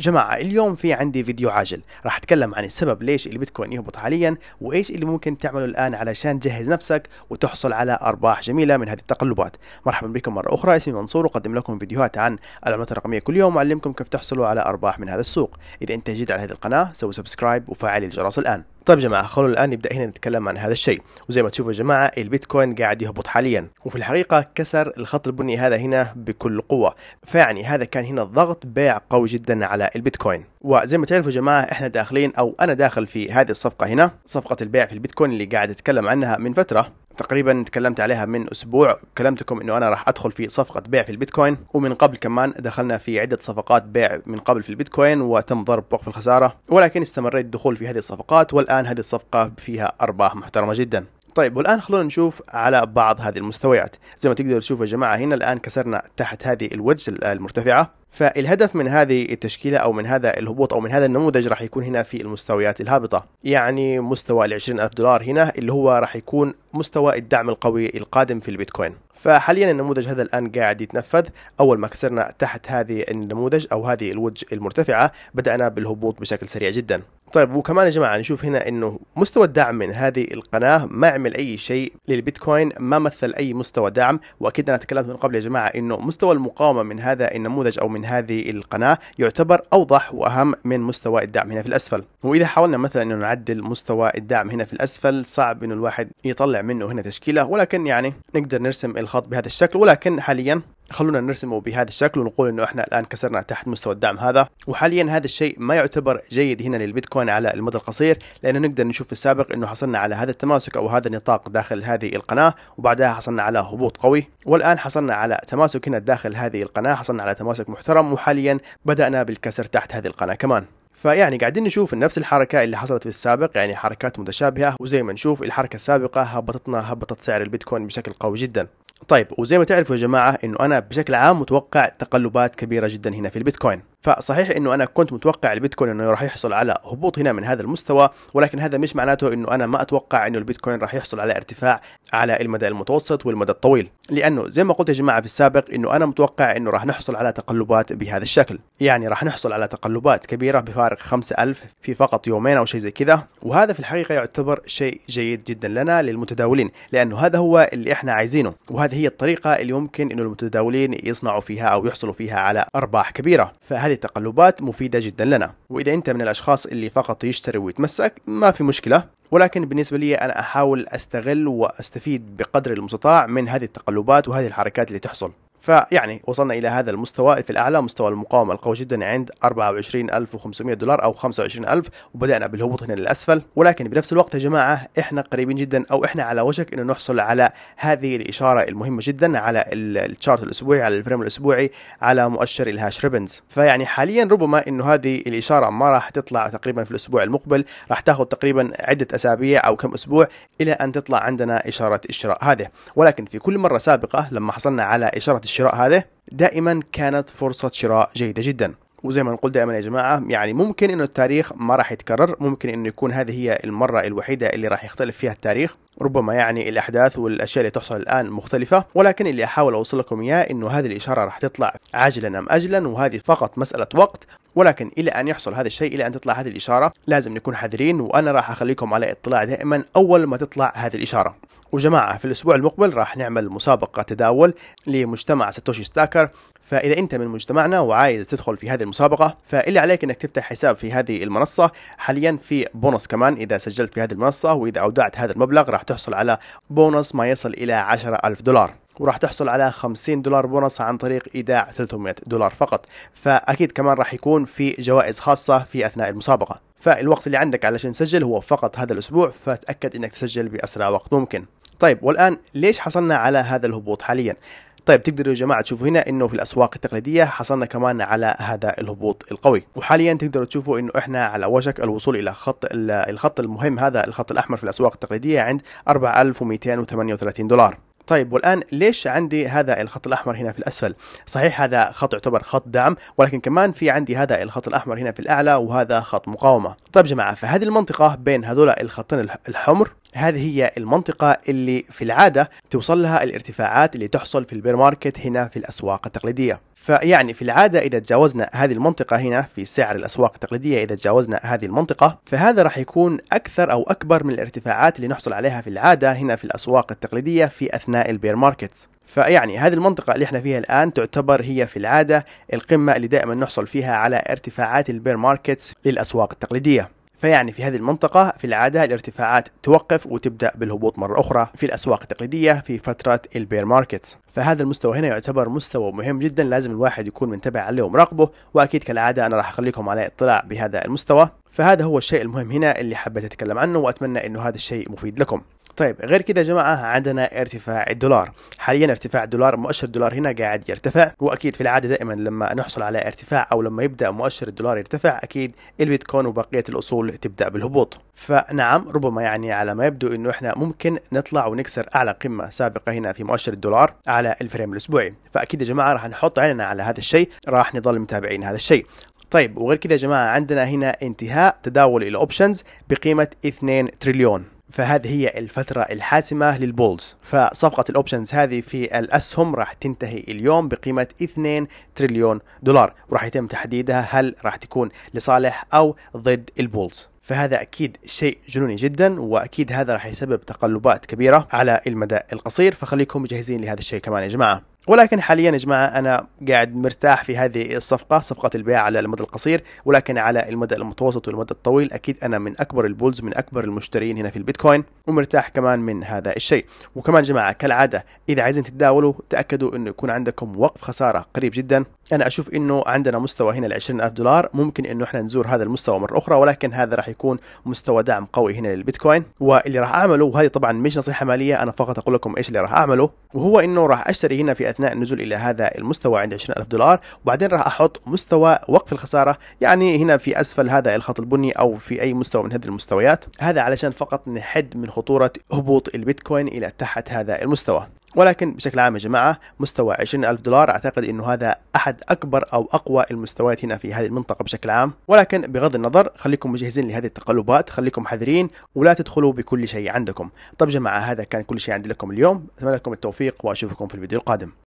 جماعة اليوم في عندي فيديو عاجل راح اتكلم عن السبب ليش البيتكوين يهبط حاليا وايش اللي ممكن تعمله الان علشان تجهز نفسك وتحصل على ارباح جميلة من هذه التقلبات مرحبا بكم مرة اخرى اسمي منصور وقدم لكم فيديوهات عن العملات الرقمية كل يوم واعلمكم كيف تحصلوا على ارباح من هذا السوق اذا انت جديد على هذه القناة سوي سبسكرايب وفعل الجرس الان طيب جماعة خلونا الآن نبدأ هنا نتكلم عن هذا الشيء وزي ما تشوفوا يا جماعة البيتكوين قاعد يهبط حاليا وفي الحقيقة كسر الخط البني هذا هنا بكل قوة فيعني هذا كان هنا ضغط بيع قوي جدا على البيتكوين وزي ما تعرفوا يا جماعة احنا داخلين او انا داخل في هذه الصفقة هنا صفقة البيع في البيتكوين اللي قاعد اتكلم عنها من فترة تقريبا تكلمت عليها من اسبوع كلمتكم انه انا راح ادخل في صفقه بيع في البيتكوين ومن قبل كمان دخلنا في عده صفقات بيع من قبل في البيتكوين وتم ضرب وقف الخساره ولكن استمريت الدخول في هذه الصفقات والان هذه الصفقه فيها ارباح محترمه جدا طيب والان خلونا نشوف على بعض هذه المستويات زي ما تقدروا تشوفوا يا جماعه هنا الان كسرنا تحت هذه الوجه المرتفعه فالهدف من هذه التشكيلة أو من هذا الهبوط أو من هذا النموذج راح يكون هنا في المستويات الهابطة يعني مستوى ال ألف دولار هنا اللي هو راح يكون مستوى الدعم القوي القادم في البيتكوين فحاليا النموذج هذا الآن قاعد يتنفذ أول ما كسرنا تحت هذه النموذج أو هذه الوجه المرتفعة بدأنا بالهبوط بشكل سريع جدا طيب وكمان يا جماعه نشوف هنا انه مستوى الدعم من هذه القناه ما عمل اي شيء للبيتكوين ما مثل اي مستوى دعم واكيد انا تكلمت من قبل يا جماعه انه مستوى المقاومه من هذا النموذج او من هذه القناه يعتبر اوضح واهم من مستوى الدعم هنا في الاسفل واذا حاولنا مثلا انه نعدل مستوى الدعم هنا في الاسفل صعب انه الواحد يطلع منه هنا تشكيله ولكن يعني نقدر نرسم الخط بهذا الشكل ولكن حاليا خلونا نرسمه بهذا الشكل ونقول انه احنا الان كسرنا تحت مستوى الدعم هذا وحاليا هذا الشيء ما يعتبر جيد هنا للبيتكوين اخواني على المدى القصير لان نقدر نشوف في السابق انه حصلنا على هذا التماسك او هذا النطاق داخل هذه القناه وبعدها حصلنا على هبوط قوي والان حصلنا على تماسك هنا داخل هذه القناه حصلنا على تماسك محترم وحاليا بدانا بالكسر تحت هذه القناه كمان فيعني قاعدين نشوف نفس الحركة اللي حصلت في السابق يعني حركات متشابهة وزي ما نشوف الحركة السابقة هبطتنا هبطت سعر البيتكوين بشكل قوي جدا طيب وزي ما تعرفوا يا جماعه انه انا بشكل عام متوقع تقلبات كبيره جدا هنا في البيتكوين فصحيح انه انا كنت متوقع البيتكوين انه راح يحصل على هبوط هنا من هذا المستوى ولكن هذا مش معناته انه انا ما اتوقع انه البيتكوين راح يحصل على ارتفاع على المدى المتوسط والمدى الطويل لانه زي ما قلت يا جماعه في السابق انه انا متوقع انه راح نحصل على تقلبات بهذا الشكل يعني راح نحصل على تقلبات كبيره بفارق 5000 في فقط يومين او شيء زي كذا وهذا في الحقيقه يعتبر شيء جيد جدا لنا للمتداولين لانه هذا هو اللي احنا عايزينه وهذا هذه هي الطريقة اللي ممكن انه المتداولين يصنعوا فيها او يحصلوا فيها على ارباح كبيرة فهذه التقلبات مفيدة جدا لنا واذا انت من الاشخاص اللي فقط يشتري ويتمسك ما في مشكلة ولكن بالنسبة لي انا احاول استغل واستفيد بقدر المستطاع من هذه التقلبات وهذه الحركات اللي تحصل فيعني وصلنا الى هذا المستوى في الاعلى مستوى المقاومه القوي جدا عند 24500 دولار او 25000 وبدانا بالهبوط هنا للاسفل ولكن بنفس الوقت يا جماعه احنا قريبين جدا او احنا على وشك انه نحصل على هذه الاشاره المهمه جدا على التشارت الاسبوعي على الفريم الاسبوعي على مؤشر الهاش ريبنز فيعني حاليا ربما انه هذه الاشاره ما راح تطلع تقريبا في الاسبوع المقبل راح تاخذ تقريبا عده اسابيع او كم اسبوع الى ان تطلع عندنا اشاره الشراء هذه ولكن في كل مره سابقه لما حصلنا على اشاره الشراء هذه دائما كانت فرصة شراء جيدة جدا وزي ما نقول دائما يا جماعة يعني ممكن انه التاريخ ما راح يتكرر ممكن انه يكون هذه هي المرة الوحيدة اللي راح يختلف فيها التاريخ ربما يعني الأحداث والأشياء اللي تحصل الآن مختلفة ولكن اللي أحاول أوصل لكم إياه إنه هذه الإشارة راح تطلع عاجلا أم أجلا وهذه فقط مسألة وقت ولكن الى ان يحصل هذا الشيء الى ان تطلع هذه الاشاره لازم نكون حذرين وانا راح اخليكم على اطلاع دائما اول ما تطلع هذه الاشاره وجماعه في الاسبوع المقبل راح نعمل مسابقه تداول لمجتمع ساتوشي ستاكر فاذا انت من مجتمعنا وعايز تدخل في هذه المسابقه فاللي عليك انك تفتح حساب في هذه المنصه حاليا في بونص كمان اذا سجلت في هذه المنصه واذا اودعت هذا المبلغ راح تحصل على بونص ما يصل الى 10000 دولار وراح تحصل على 50 دولار بونص عن طريق ايداع 300 دولار فقط فاكيد كمان راح يكون في جوائز خاصه في اثناء المسابقه فالوقت اللي عندك علشان تسجل هو فقط هذا الاسبوع فتاكد انك تسجل باسرع وقت ممكن طيب والان ليش حصلنا على هذا الهبوط حاليا طيب تقدروا يا جماعه تشوفوا هنا انه في الاسواق التقليديه حصلنا كمان على هذا الهبوط القوي وحاليا تقدروا تشوفوا انه احنا على وشك الوصول الى خط الخط المهم هذا الخط الاحمر في الاسواق التقليديه عند 4238 دولار طيب والان ليش عندي هذا الخط الاحمر هنا في الاسفل صحيح هذا خط يعتبر خط دعم ولكن كمان في عندي هذا الخط الاحمر هنا في الاعلى وهذا خط مقاومه طيب جماعه فهذه المنطقه بين هذول الخطين الحمر هذه هي المنطقة اللي في العادة توصل لها الارتفاعات اللي تحصل في البير ماركت هنا في الأسواق التقليدية فيعني في العادة إذا تجاوزنا هذه المنطقة هنا في سعر الأسواق التقليدية إذا تجاوزنا هذه المنطقة فهذا راح يكون أكثر أو أكبر من الارتفاعات اللي نحصل عليها في العادة هنا في الأسواق التقليدية في أثناء البير ماركت فيعني هذه المنطقة اللي احنا فيها الآن تعتبر هي في العادة القمة اللي دائما نحصل فيها على ارتفاعات البير ماركت للأسواق التقليدية فيعني في هذه المنطقة في العادة الارتفاعات توقف وتبدأ بالهبوط مرة أخرى في الأسواق التقليدية في فترة البير ماركت فهذا المستوى هنا يعتبر مستوى مهم جدا لازم الواحد يكون منتبه عليه ومراقبه وأكيد كالعادة أنا راح أخليكم على اطلاع بهذا المستوى فهذا هو الشيء المهم هنا اللي حبيت أتكلم عنه وأتمنى أنه هذا الشيء مفيد لكم طيب غير كده يا جماعه عندنا ارتفاع الدولار حاليا ارتفاع الدولار مؤشر الدولار هنا قاعد يرتفع واكيد في العاده دائما لما نحصل على ارتفاع او لما يبدا مؤشر الدولار يرتفع اكيد البيتكوين وبقيه الاصول تبدا بالهبوط فنعم ربما يعني على ما يبدو انه احنا ممكن نطلع ونكسر اعلى قمه سابقه هنا في مؤشر الدولار على الفريم الاسبوعي فاكيد يا جماعه راح نحط عيننا على هذا الشيء راح نظل متابعين هذا الشيء طيب وغير كده يا جماعه عندنا هنا انتهاء تداول الاوبشنز بقيمه 2 تريليون فهذه هي الفترة الحاسمة للبولز فصفقة الأوبشنز هذه في الأسهم راح تنتهي اليوم بقيمة 2 تريليون دولار وراح يتم تحديدها هل راح تكون لصالح أو ضد البولز فهذا اكيد شيء جنوني جدا واكيد هذا راح يسبب تقلبات كبيره على المدى القصير فخليكم جاهزين لهذا الشيء كمان يا جماعه ولكن حاليا يا جماعه انا قاعد مرتاح في هذه الصفقه صفقه البيع على المدى القصير ولكن على المدى المتوسط والمدى الطويل اكيد انا من اكبر البولز من اكبر المشترين هنا في البيتكوين ومرتاح كمان من هذا الشيء وكمان جماعه كالعاده اذا عايزين تتداولوا تاكدوا انه يكون عندكم وقف خساره قريب جدا انا اشوف انه عندنا مستوى هنا ال 20000 دولار ممكن انه احنا نزور هذا المستوى مره اخرى ولكن هذا راح يكون مستوى دعم قوي هنا للبيتكوين واللي راح اعمله وهذه طبعا مش نصيحه ماليه انا فقط اقول لكم ايش اللي راح اعمله وهو انه راح اشتري هنا في اثناء النزول الى هذا المستوى عند 20000 دولار وبعدين راح احط مستوى وقف الخساره يعني هنا في اسفل هذا الخط البني او في اي مستوى من هذه المستويات هذا علشان فقط نحد من خطوره هبوط البيتكوين الى تحت هذا المستوى ولكن بشكل عام يا جماعة مستوى 20000 دولار أعتقد أنه هذا أحد أكبر أو أقوى المستويات هنا في هذه المنطقة بشكل عام ولكن بغض النظر خليكم مجهزين لهذه التقلبات خليكم حذرين ولا تدخلوا بكل شيء عندكم طب جماعة هذا كان كل شيء عندي لكم اليوم أتمنى لكم التوفيق وأشوفكم في الفيديو القادم